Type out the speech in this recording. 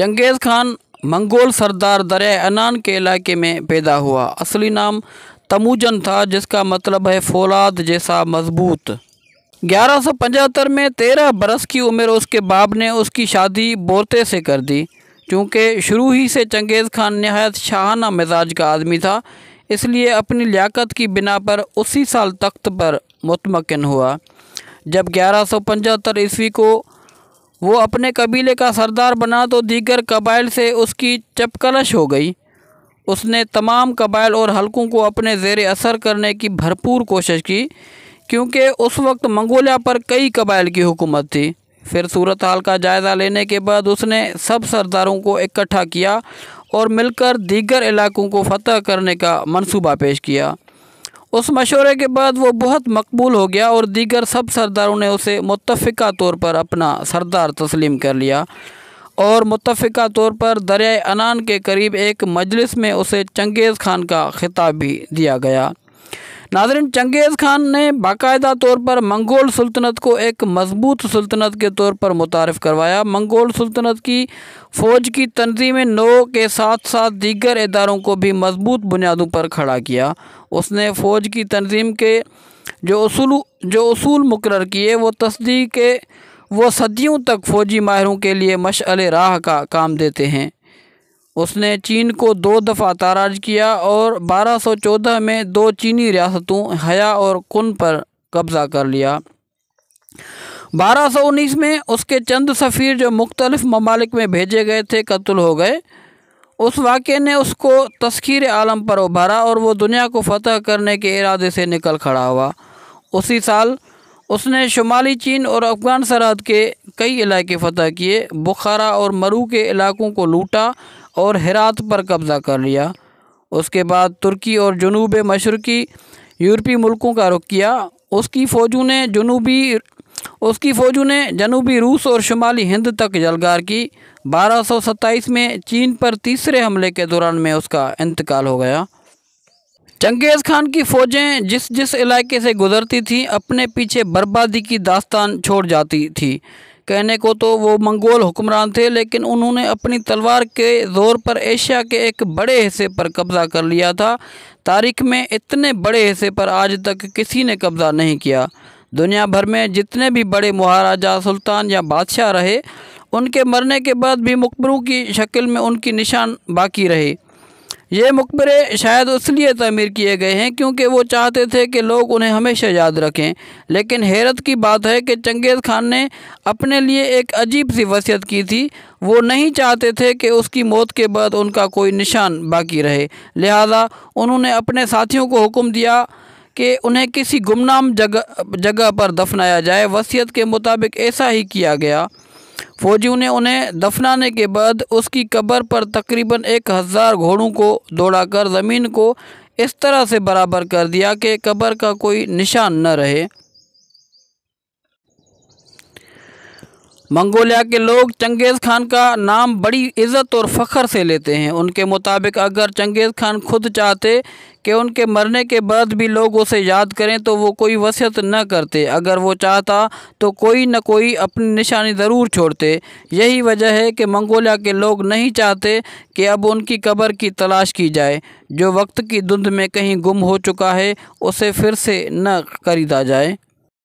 Changez Khan Mongol सरदार दरिया अनान के इलाके में पैदा हुआ असली नाम तमूजन था जिसका मतलब है फौलाद जैसा मजबूत 1175 में 13 बरस की उम्र उसके बाप ने उसकी शादी बोरते से कर दी क्योंकि शुरू ही से चंगेज़ खान नहायत शाहाना मिजाज का आदमी था इसलिए अपनी लियाकत की बिना पर उसी साल तख्त पर मुतमकिन हुआ जब पचहत्तर ईस्वी को वो अपने कबीले का सरदार बना तो दीगर कबाइल से उसकी चपकलश हो गई उसने तमाम कबाइल और हलकों को अपने जेर असर करने की भरपूर कोशिश की क्योंकि उस वक्त मंगोलिया पर कई कबाइल की हुकूमत थी फिर सूरत हाल का जायज़ा लेने के बाद उसने सब सरदारों को इकट्ठा किया और मिलकर दीगर इलाकों को फतह करने का मंसूबा पेश किया उस मशवरे के बाद वो बहुत मकबूल हो गया और दीगर सब सरदारों ने उसे मुतफ़ा तौर पर अपना सरदार तस्लीम कर लिया और मुतफ़ा तौर पर दरिया अनान के करीब एक मजलिस में उसे चंगेज़ खान का खिताब भी दिया गया नाजरन चंगेज़ खान ने बाकायदा तौर पर मंगोल सल्तनत को एक मजबूत सल्तनत के तौर पर मुतारफ़ करवाया मंगोल सल्तनत की फ़ौज की तनजीम नो के साथ साथ दीगर इदारों को भी मजबूत बुनियादों पर खड़ा किया उसने फ़ौज की तनजीम के जो असूल जो असूल मुकर किए वो तस्दीक के वो सदियों तक फ़ौजी माहरों के लिए मशल राह का काम देते हैं उसने चीन को दो दफ़ा ताराज किया और 1214 में दो चीनी रियासतों हया और कुन पर कब्ज़ा कर लिया 1219 में उसके चंद सफ़ीर जो मुख्तलफ़ ममालिक में भेजे गए थे कत्ल हो गए उस वाक़े ने उसको तस्खीर आलम पर उभारा और वो दुनिया को फतह करने के इरादे से निकल खड़ा हुआ उसी साल उसने शुमाली चीन और अफ़गान सरहद के कई इलाके फ़तह किए बुखारा और मरू के इलाकों को लूटा और हेरात पर कब्ज़ा कर लिया उसके बाद तुर्की और जनूब मशरक़ी यूरोपी मुल्कों का रुख किया उसकी फ़ौजों ने जनूबी उसकी फ़ौजों ने जनूबी रूस और शुमाली हिंद तक जलगार की 1227 में चीन पर तीसरे हमले के दौरान में उसका इंतकाल हो गया चंगेज़ खान की फ़ौजें जिस जिस इलाके से गुजरती थीं अपने पीछे बर्बादी की दास्तान छोड़ जाती थी कहने को तो वो मंगोल हुक्मरान थे लेकिन उन्होंने अपनी तलवार के ज़ोर पर एशिया के एक बड़े हिस्से पर कब्ज़ा कर लिया था तारीख में इतने बड़े हिस्से पर आज तक किसी ने कब्ज़ा नहीं किया दुनिया भर में जितने भी बड़े महाराजा सुल्तान या बादशाह रहे उनके मरने के बाद भी मकबरों की शक्ल में उनकी निशान बाकी रहे ये मकबरे शायद इसलिए तमीर किए गए हैं क्योंकि वो चाहते थे कि लोग उन्हें हमेशा याद रखें लेकिन हैरत की बात है कि चंगेज़ खान ने अपने लिए एक अजीब सी वसीयत की थी वो नहीं चाहते थे कि उसकी मौत के बाद उनका कोई निशान बाकी रहे लिहाजा उन्होंने अपने साथियों को हुक्म दिया कि उन्हें किसी गुमनाम जगह जगह पर दफनाया जाए वसीयत के मुताबिक ऐसा ही किया गया फौजियों ने उन्हें दफनाने के बाद उसकी कब्र पर तकरीबन एक हज़ार घोड़ों को दौड़ाकर ज़मीन को इस तरह से बराबर कर दिया कि कब्र का कोई निशान न रहे मंगोलिया के लोग चंगेज़ खान का नाम बड़ी इज़्ज़त और फ़ख्र से लेते हैं उनके मुताबिक अगर चंगेज़ खान खुद चाहते कि उनके मरने के बाद भी लोग उसे याद करें तो वो कोई वसीयत न करते अगर वो चाहता तो कोई न कोई अपनी निशानी ज़रूर छोड़ते यही वजह है कि मंगोलिया के लोग नहीं चाहते कि अब उनकी कब्र की तलाश की जाए जो वक्त की धुंध में कहीं गुम हो चुका है उसे फिर से न खरीदा जाए